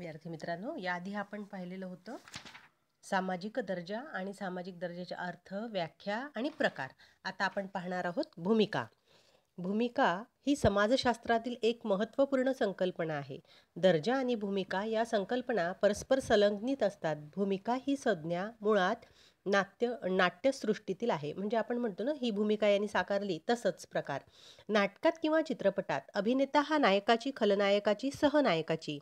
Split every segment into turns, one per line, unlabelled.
विद्यार्थी मित्रांनो याआधी आपण पाहिलेलं होतं सामाजिक दर्जा आणि सामाजिक दर्जाचे अर्थ व्याख्या आणि प्रकार आता आपण पाहणार आहोत भूमिका भूमिका ही समाजशास्त्रातील एक महत्त्वपूर्ण संकल्पना आहे दर्जा आणि भूमिका या संकल्पना परस्पर संलग्नित असतात भूमिका ही संज्ञा मुळात नाट्य नाट्यसृष्टीतील आहे म्हणजे आपण म्हणतो ना ही भूमिका यांनी साकारली तसंच प्रकार नाटकात किंवा चित्रपटात अभिनेता हा नायकाची खलनायकाची सहनायकाची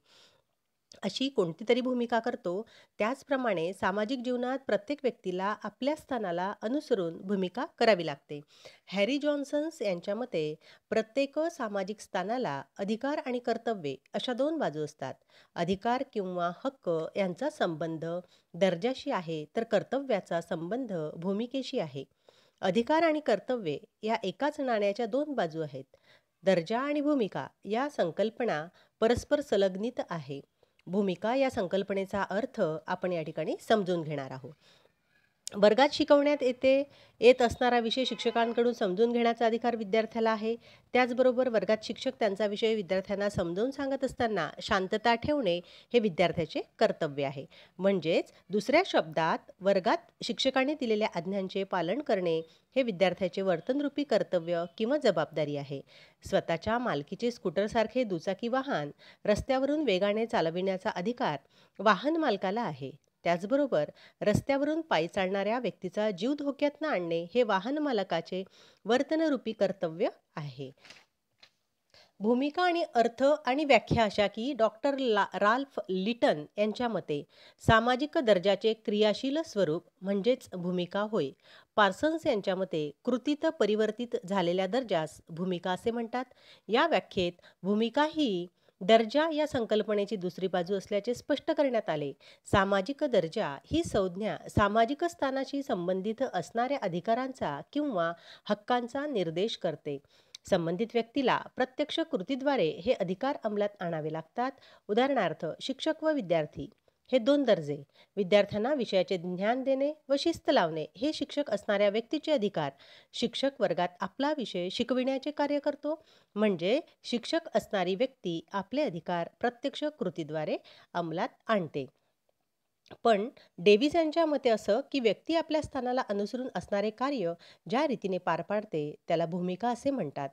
अशी कोणती तरी भूमिका करतो त्याचप्रमाणे सामाजिक जीवनात प्रत्येक व्यक्तीला आपल्या स्थानाला अनुसरून भूमिका करावी लागते हॅरी जॉन्सन्स यांच्या मते प्रत्येक सामाजिक स्थानाला अधिकार आणि कर्तव्ये अशा दोन बाजू असतात अधिकार किंवा हक्क यांचा संबंध दर्जाशी आहे तर कर्तव्याचा संबंध भूमिकेशी आहे अधिकार आणि कर्तव्ये या एकाच नाण्याच्या दोन बाजू आहेत दर्जा आणि भूमिका या संकल्पना परस्पर संलग्नित आहे भूमिका या संकल्पनेचा अर्थ आपण या ठिकाणी समजून घेणार आहोत वर्गात शिकवण्यात येते येत असणारा विषय शिक्षकांकडून समजून घेण्याचा अधिकार विद्यार्थ्याला आहे त्याचबरोबर वर्गात शिक्षक त्यांचा विषय विद्यार्थ्यांना समजावून सांगत असताना शांतता ठेवणे हे विद्यार्थ्याचे कर्तव्य आहे म्हणजेच दुसऱ्या शब्दात वर्गात शिक्षकाने दिलेल्या आज्ञांचे पालन करणे हे विद्यार्थ्याचे वर्तनरूपी कर्तव्य किंवा जबाबदारी आहे स्वतःच्या मालकीचे स्कूटरसारखे दुचाकी वाहन रस्त्यावरून वेगाने चालविण्याचा अधिकार वाहन मालकाला आहे त्याचबरोबर रस्त्यावरून पायी चालणाऱ्या व्यक्तीचा जीव धोक्यात न आणणे हे वाहन मालकाचे वर्तनरूपी कर्तव्य आहे भूमिका आणि अर्थ आणि व्याख्या अशा की डॉक्टर ला राल्फ लिटन यांच्या मते सामाजिक दर्जाचे क्रियाशील स्वरूप म्हणजेच भूमिका होय पार्सन्स यांच्या मते कृतीत परिवर्तित झालेल्या दर्जास भूमिका असे म्हणतात या व्याख्येत भूमिका ही दर्जा या संकल्पनेची दुसरी बाजू असल्याचे स्पष्ट करण्यात आले सामाजिक दर्जा ही संज्ञा सामाजिक स्थानाशी संबंधित असणाऱ्या अधिकारांचा किंवा हक्कांचा निर्देश करते संबंधित व्यक्तीला प्रत्यक्ष कृतीद्वारे हे अधिकार अंमलात आणावे लागतात उदाहरणार्थ शिक्षक व विद्यार्थी हे दोन दर्जे विद्यार्थ्यांना विषयाचे ज्ञान देणे व शिस्त लावणे हे शिक्षक असणाऱ्या व्यक्तीचे अधिकार शिक्षक वर्गात आपला विषय शिकविण्याचे कार्य करतो म्हणजे शिक्षक असणारी व्यक्ती आपले अधिकार प्रत्यक्ष कृतीद्वारे अंमलात आणते पण डेव्हिस यांच्या मते असं की व्यक्ती आपल्या स्थानाला अनुसरून असणारे कार्य ज्या रीतीने पार पाडते त्याला भूमिका असे म्हणतात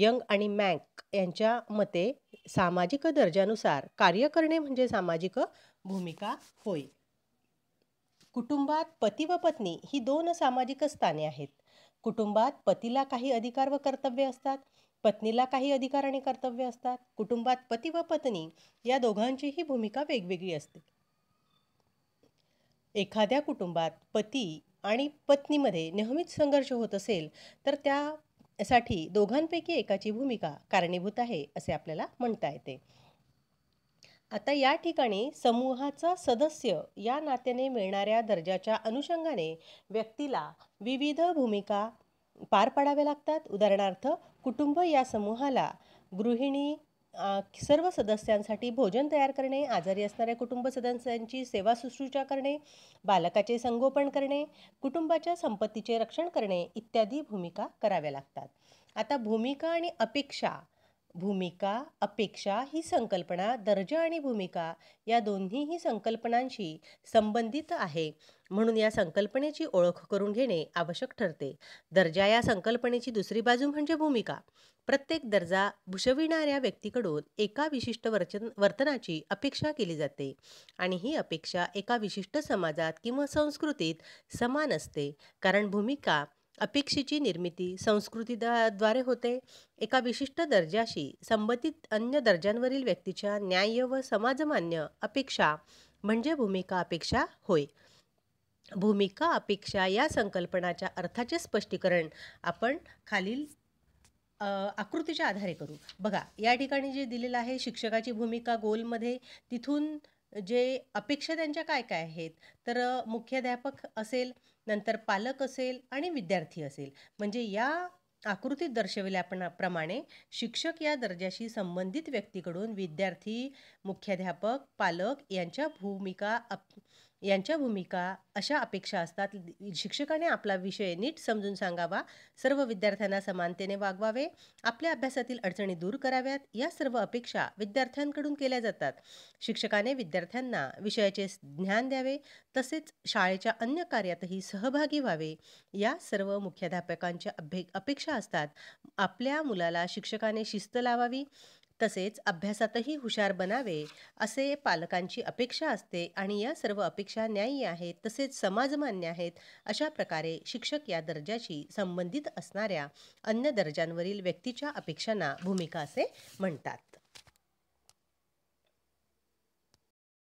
यंग आणि मँक यांच्या मते सामाजिक दर्जानुसार कार्य करणे म्हणजे सामाजिक भूमिका होय कुटुंबात पती व पत्नी ही दोन सामाजिक स्थाने आहेत कुटुंबात पतीला काही अधिकार व कर्तव्य असतात पत्नीला काही अधिकार आणि कर्तव्य असतात कुटुंबात पती व पत्नी या दोघांचीही भूमिका वेगवेगळी असते एखाद्या कुटुंबात पती आणि पत्नीमध्ये नेहमीच संघर्ष होत असेल तर त्यासाठी दोघांपैकी एकाची भूमिका कारणीभूत आहे असे आपल्याला म्हणता येते आता या ठिकाणी समूहाचा सदस्य या नात्याने मिळणाऱ्या दर्जाच्या अनुषंगाने व्यक्तीला विविध भूमिका पार पाडाव्या लागतात उदाहरणार्थ कुटुंब या समूहाला गृहिणी सर्व सदस्यांसाठी भोजन तयार करणे आजारी असणाऱ्या कुटुंब सदस्यांची सेवा शुश्रूषा करणे बालकाचे संगोपन करणे कुटुंबाच्या संपत्तीचे रक्षण करणे इत्यादी भूमिका कराव्या लागतात आता भूमिका आणि अपेक्षा भूमिका अपेक्षा ही संकल्पना दर्जा आणि भूमिका या दोन्हीही संकल्पनांशी संबंधित आहे म्हणून या संकल्पनेची ओळख करून घेणे आवश्यक ठरते दर्जा या संकल्पनेची दुसरी बाजू म्हणजे भूमिका प्रत्येक दर्जा भूषविणाऱ्या व्यक्तीकडून एका विशिष्ट वर्चन वर्तनाची अपेक्षा केली जाते आणि ही अपेक्षा एका विशिष्ट समाजात किंवा संस्कृतीत समान असते कारण भूमिका अपेक्षेची निर्मिती संस्कृतीद्वारे होते एका विशिष्ट दर्जाशी संबंधित अन्य दर्जांवरील व्यक्तीच्या न्याय्य व समाजमान्य अपेक्षा म्हणजे भूमिका अपेक्षा होय भूमिका अपेक्षा या संकल्पनाच्या अर्थाचे स्पष्टीकरण आपण खालील आकृतीच्या आधारे करू बघा या ठिकाणी जे दिलेलं आहे शिक्षकाची भूमिका गोलमध्ये तिथून जे अपेक्षा त्यांच्या काय काय आहेत तर मुख्याध्यापक असेल नंतर पालक असेल आणि विद्यार्थी असेल म्हणजे या आकृतीत दर्शविल्याप्रमाणे शिक्षक या दर्जाशी संबंधित व्यक्तीकडून विद्यार्थी मुख्याध्यापक पालक यांच्या भूमिका अप यांच्या भूमिका अशा अपेक्षा असतात शिक्षकाने आपला विषय नीट समजून सांगावा सर्व विद्यार्थ्यांना समानतेने वागवावे आपल्या अभ्यासातील अडचणी दूर कराव्यात या सर्व अपेक्षा विद्यार्थ्यांकडून केल्या जातात शिक्षकाने विद्यार्थ्यांना विषयाचे ज्ञान द्यावे तसेच शाळेच्या अन्य कार्यातही सहभागी व्हावे या सर्व मुख्याध्यापकांच्या अभे अपेक्षा असतात आपल्या मुलाला शिक्षकाने शिस्त लावावी तसेच अभ्यासातही हुशार बनावे असे पालकांची अपेक्षा असते आणि या सर्व अपेक्षा न्यायी आहेत तसेच समाजमान्य आहेत अशा प्रकारे शिक्षक या दर्जाशी संबंधित असणाऱ्या अन्य दर्जांवरील व्यक्तीच्या अपेक्षांना भूमिका असे म्हणतात